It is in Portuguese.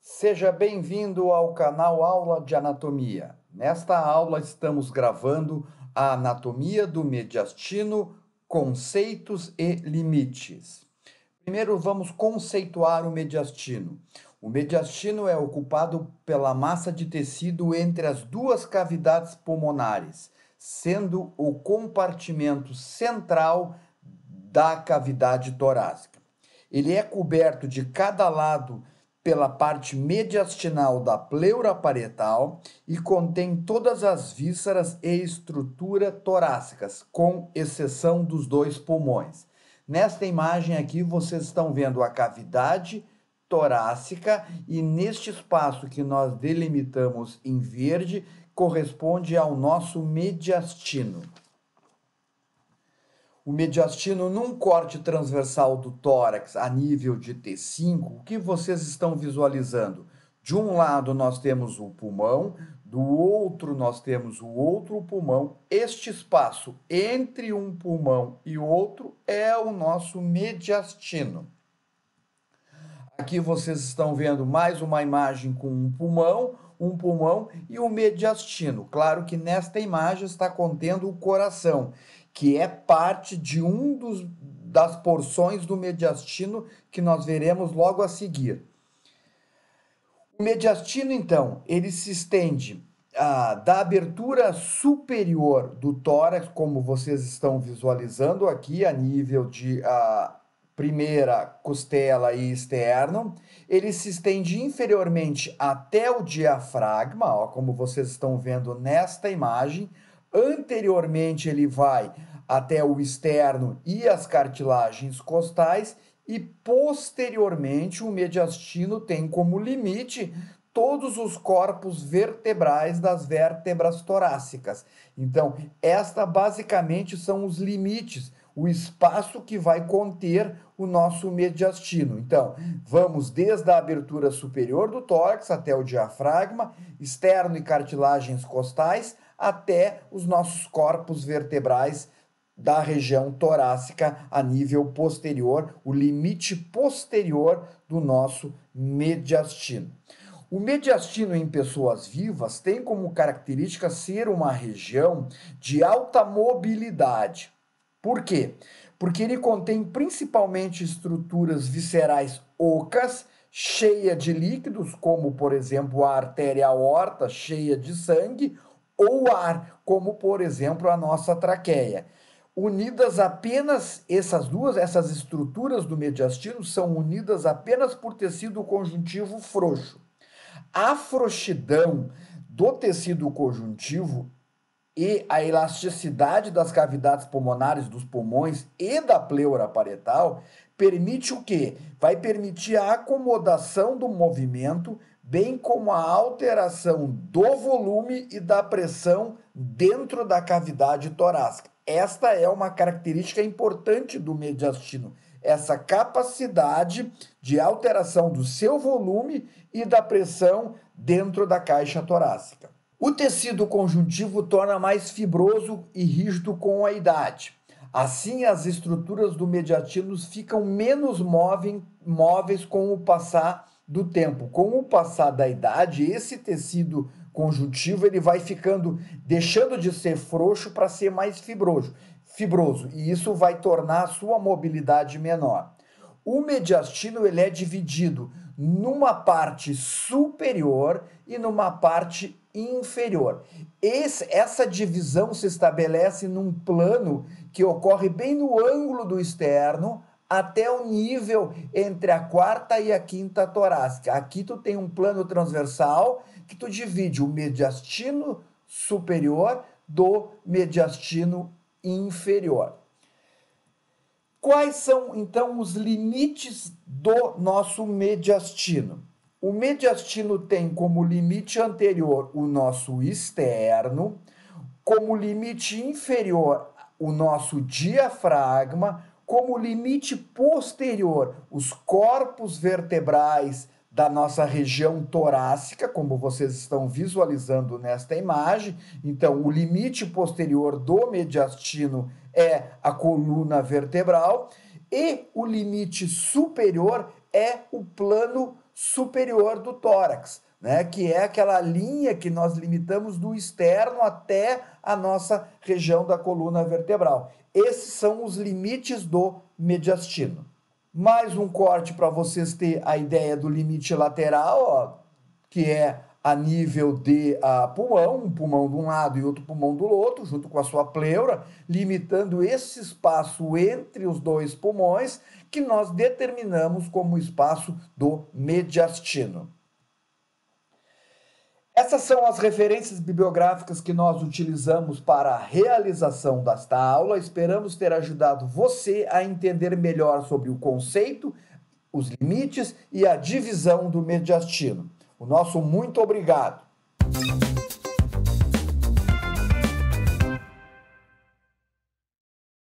Seja bem-vindo ao canal Aula de Anatomia. Nesta aula estamos gravando a anatomia do mediastino, conceitos e limites. Primeiro vamos conceituar o mediastino. O mediastino é ocupado pela massa de tecido entre as duas cavidades pulmonares, sendo o compartimento central da cavidade torácica. Ele é coberto de cada lado pela parte mediastinal da pleura parietal e contém todas as vísceras e estrutura torácicas, com exceção dos dois pulmões. Nesta imagem aqui, vocês estão vendo a cavidade torácica e neste espaço que nós delimitamos em verde corresponde ao nosso mediastino. O mediastino num corte transversal do tórax a nível de T5, o que vocês estão visualizando? De um lado nós temos o pulmão, do outro nós temos o outro pulmão. Este espaço entre um pulmão e outro é o nosso mediastino. Aqui vocês estão vendo mais uma imagem com um pulmão, um pulmão e o mediastino. Claro que nesta imagem está contendo o coração, que é parte de um dos das porções do mediastino que nós veremos logo a seguir. O mediastino, então, ele se estende ah, da abertura superior do tórax, como vocês estão visualizando aqui, a nível de ah, primeira costela e externo, ele se estende inferiormente até o diafragma, ó, como vocês estão vendo nesta imagem. Anteriormente, ele vai até o externo e as cartilagens costais, e posteriormente, o mediastino tem como limite todos os corpos vertebrais das vértebras torácicas. Então, esta basicamente são os limites o espaço que vai conter o nosso mediastino. Então, vamos desde a abertura superior do tórax até o diafragma, externo e cartilagens costais, até os nossos corpos vertebrais da região torácica a nível posterior, o limite posterior do nosso mediastino. O mediastino em pessoas vivas tem como característica ser uma região de alta mobilidade. Por quê? Porque ele contém principalmente estruturas viscerais ocas, cheia de líquidos, como por exemplo a artéria aorta, cheia de sangue, ou ar, como por exemplo a nossa traqueia. Unidas apenas essas duas, essas estruturas do mediastino são unidas apenas por tecido conjuntivo frouxo. A frouxidão do tecido conjuntivo e a elasticidade das cavidades pulmonares dos pulmões e da pleura parietal permite o quê? Vai permitir a acomodação do movimento, bem como a alteração do volume e da pressão dentro da cavidade torácica. Esta é uma característica importante do mediastino, essa capacidade de alteração do seu volume e da pressão dentro da caixa torácica. O tecido conjuntivo torna mais fibroso e rígido com a idade. Assim, as estruturas do mediastino ficam menos móveis com o passar do tempo. Com o passar da idade, esse tecido conjuntivo ele vai ficando, deixando de ser frouxo para ser mais fibroso, fibroso, e isso vai tornar a sua mobilidade menor. O mediastino ele é dividido numa parte superior e numa parte inferior. Esse, essa divisão se estabelece num plano que ocorre bem no ângulo do externo até o nível entre a quarta e a quinta torácica. Aqui tu tem um plano transversal que tu divide o mediastino superior do mediastino inferior. Quais são então os limites do nosso mediastino? O mediastino tem como limite anterior o nosso externo, como limite inferior o nosso diafragma, como limite posterior os corpos vertebrais da nossa região torácica, como vocês estão visualizando nesta imagem. Então, o limite posterior do mediastino é a coluna vertebral e o limite superior é o plano superior do tórax, né? que é aquela linha que nós limitamos do externo até a nossa região da coluna vertebral. Esses são os limites do mediastino. Mais um corte para vocês ter a ideia do limite lateral, ó, que é a nível de a ah, pulmão, um pulmão de um lado e outro pulmão do outro, junto com a sua pleura, limitando esse espaço entre os dois pulmões, que nós determinamos como espaço do mediastino. Essas são as referências bibliográficas que nós utilizamos para a realização desta aula. Esperamos ter ajudado você a entender melhor sobre o conceito, os limites e a divisão do mediastino. O nosso muito obrigado.